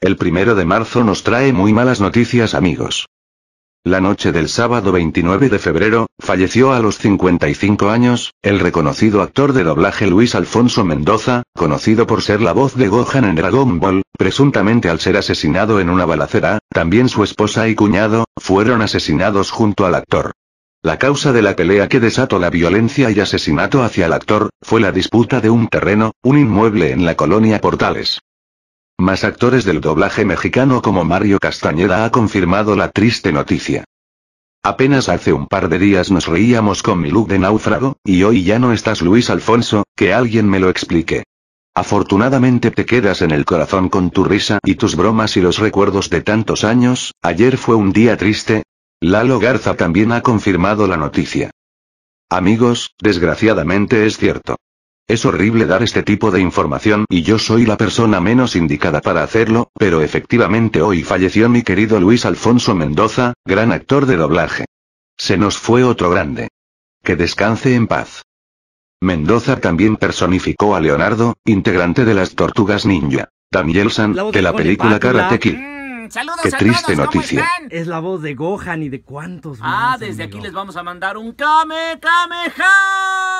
El primero de marzo nos trae muy malas noticias amigos. La noche del sábado 29 de febrero, falleció a los 55 años, el reconocido actor de doblaje Luis Alfonso Mendoza, conocido por ser la voz de Gohan en Dragon Ball, presuntamente al ser asesinado en una balacera, también su esposa y cuñado, fueron asesinados junto al actor. La causa de la pelea que desató la violencia y asesinato hacia el actor, fue la disputa de un terreno, un inmueble en la colonia Portales. Más actores del doblaje mexicano como Mario Castañeda ha confirmado la triste noticia. Apenas hace un par de días nos reíamos con mi look de náufrago, y hoy ya no estás Luis Alfonso, que alguien me lo explique. Afortunadamente te quedas en el corazón con tu risa y tus bromas y los recuerdos de tantos años, ayer fue un día triste. Lalo Garza también ha confirmado la noticia. Amigos, desgraciadamente es cierto. Es horrible dar este tipo de información y yo soy la persona menos indicada para hacerlo, pero efectivamente hoy falleció mi querido Luis Alfonso Mendoza, gran actor de doblaje. Se nos fue otro grande. Que descanse en paz. Mendoza también personificó a Leonardo, integrante de las Tortugas Ninja. Daniel San, de la película Karate Kid. Mm, Qué triste noticia. Es la voz de Gohan y de cuántos ah, más. Ah, desde aquí les vamos a mandar un Kamehameha.